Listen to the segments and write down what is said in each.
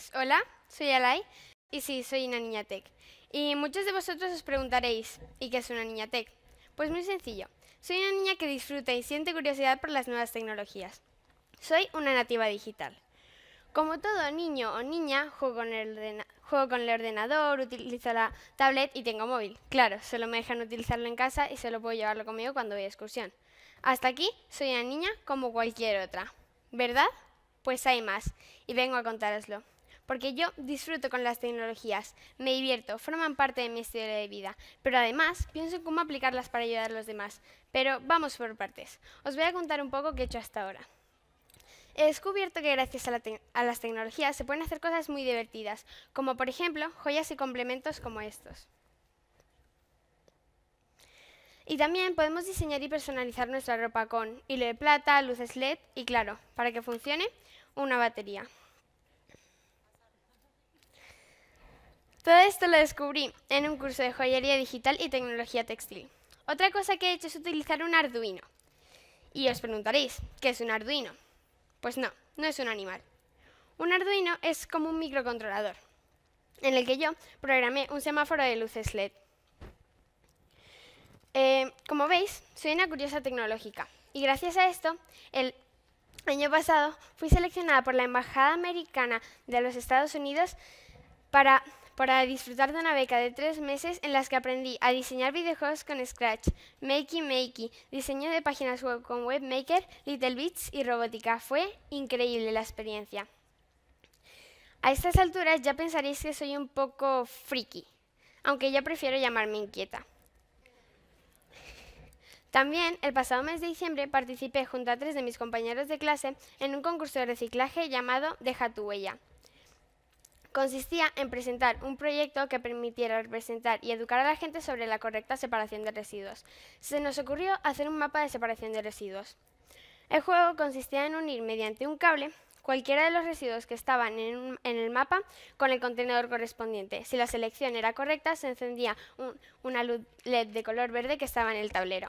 Pues, hola, soy Alay y sí, soy una niña tech. Y muchos de vosotros os preguntaréis, ¿y qué es una niña tech? Pues muy sencillo, soy una niña que disfruta y siente curiosidad por las nuevas tecnologías. Soy una nativa digital. Como todo niño o niña, juego con, el ordenador, utilizo la tablet y tengo móvil. Claro, solo me dejan utilizarlo en casa y solo puedo llevarlo conmigo cuando voy a excursión. Hasta aquí soy una niña como cualquier otra. ¿Verdad? Pues hay más y vengo a contároslo porque yo disfruto con las tecnologías, me divierto, forman parte de mi estilo de vida, pero además pienso en cómo aplicarlas para ayudar a los demás. Pero vamos por partes. Os voy a contar un poco qué he hecho hasta ahora. He descubierto que gracias a, a las tecnologías se pueden hacer cosas muy divertidas, como por ejemplo joyas y complementos como estos. Y también podemos diseñar y personalizar nuestra ropa con hilo de plata, luces LED y claro, para que funcione, una batería. Todo esto lo descubrí en un curso de joyería digital y tecnología textil. Otra cosa que he hecho es utilizar un Arduino. Y os preguntaréis, ¿qué es un Arduino? Pues no, no es un animal. Un Arduino es como un microcontrolador, en el que yo programé un semáforo de luces LED. Eh, como veis, soy una curiosa tecnológica y gracias a esto, el año pasado fui seleccionada por la Embajada Americana de los Estados Unidos para para disfrutar de una beca de tres meses en las que aprendí a diseñar videojuegos con Scratch, Makey Makey, diseño de páginas web con WebMaker, Little Bits y robótica. Fue increíble la experiencia. A estas alturas ya pensaréis que soy un poco freaky, aunque yo prefiero llamarme inquieta. También, el pasado mes de diciembre participé junto a tres de mis compañeros de clase en un concurso de reciclaje llamado Deja tu huella. Consistía en presentar un proyecto que permitiera representar y educar a la gente sobre la correcta separación de residuos. Se nos ocurrió hacer un mapa de separación de residuos. El juego consistía en unir mediante un cable cualquiera de los residuos que estaban en, el mapa con el contenedor correspondiente. Si la selección era correcta, se encendía una luz LED de color verde que estaba en el tablero.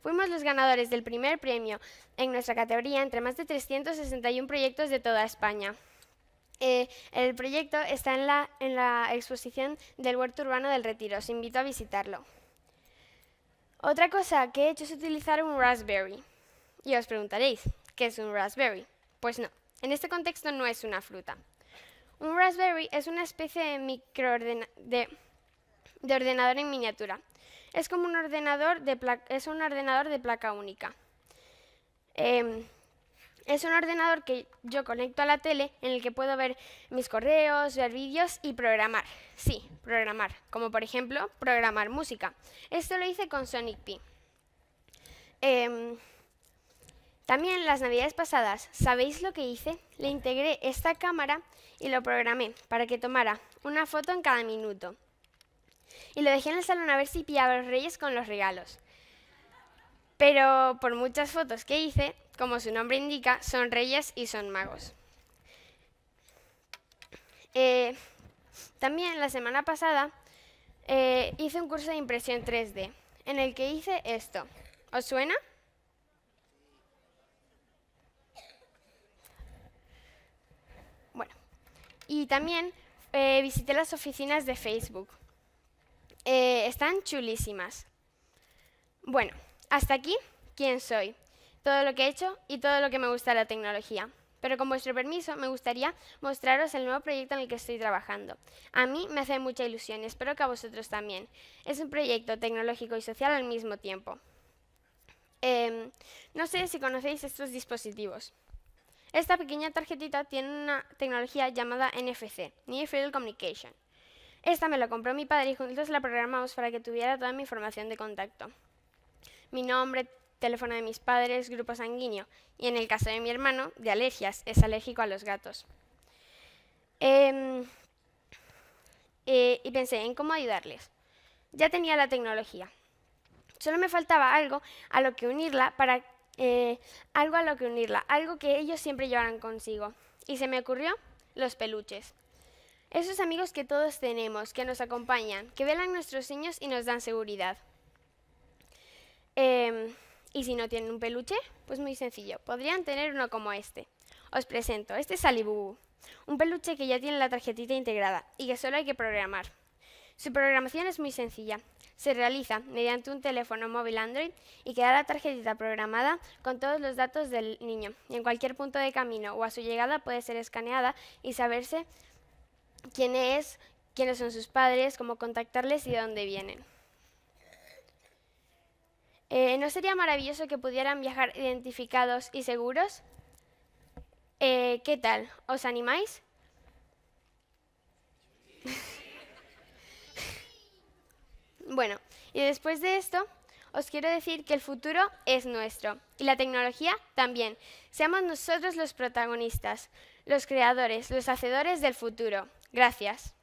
Fuimos los ganadores del primer premio en nuestra categoría entre más de 361 proyectos de toda España. Eh, el proyecto está en la, exposición del huerto urbano del Retiro. Os invito a visitarlo. Otra cosa que he hecho es utilizar un raspberry. Y os preguntaréis, ¿qué es un raspberry? Pues no, en este contexto no es una fruta. Un raspberry es una especie de, ordenador en miniatura. Es como un ordenador de, es un ordenador de placa única. Em, es un ordenador que yo conecto a la tele en el que puedo ver mis correos, ver vídeos y programar. Sí, programar, como por ejemplo programar música. Esto lo hice con Sonic P. Em, también las navidades pasadas, ¿sabéis lo que hice? Le integré esta cámara y lo programé para que tomara una foto en cada minuto. Y lo dejé en el salón a ver si pillaba los reyes con los regalos. Pero por muchas fotos que hice, como su nombre indica, son reyes y son magos. Eh, también la semana pasada eh, hice un curso de impresión 3D en el que hice esto. ¿Os suena? Bueno, y también eh, visité las oficinas de Facebook. están chulísimas. Bueno, hasta aquí, ¿quién soy? todo lo que he hecho y todo lo que me gusta de la tecnología. Pero con vuestro permiso, me gustaría mostraros el nuevo proyecto en el que estoy trabajando. A mí me hace mucha ilusión y espero que a vosotros también. Es un proyecto tecnológico y social al mismo tiempo. Em, no sé si conocéis estos dispositivos. Esta pequeña tarjetita tiene una tecnología llamada NFC, Near Field Communication. Esta me la compró mi padre y juntos la programamos para que tuviera toda mi información de contacto. Mi nombre, teléfono de mis padres, grupo sanguíneo, y en el caso de mi hermano, de alergias, es alérgico a los gatos. Em, eh, y pensé en cómo ayudarles. Ya tenía la tecnología. Solo me faltaba algo a lo que unirla para eh, algo a lo que unirla, algo que ellos siempre llevaran consigo. Y se me ocurrió los peluches. Esos amigos que todos tenemos, que nos acompañan, que velan nuestros niños y nos dan seguridad. Em, y si no tienen un peluche, pues muy sencillo, podrían tener uno como este. Os presento, este es Alibubu, un peluche que ya tiene la tarjetita integrada y que solo hay que programar. Su programación es muy sencilla, se realiza mediante un teléfono móvil Android y queda la tarjetita programada con todos los datos del niño. en cualquier punto de camino o a su llegada puede ser escaneada y saberse quién es, quiénes son sus padres, cómo contactarles y de dónde vienen. Eh, ¿No sería maravilloso que pudieran viajar identificados y seguros? Eh, ¿Qué tal? ¿Os animáis? bueno, y después de esto, os quiero decir que el futuro es nuestro y la tecnología también. Seamos nosotros los protagonistas, los creadores, los hacedores del futuro. Gracias.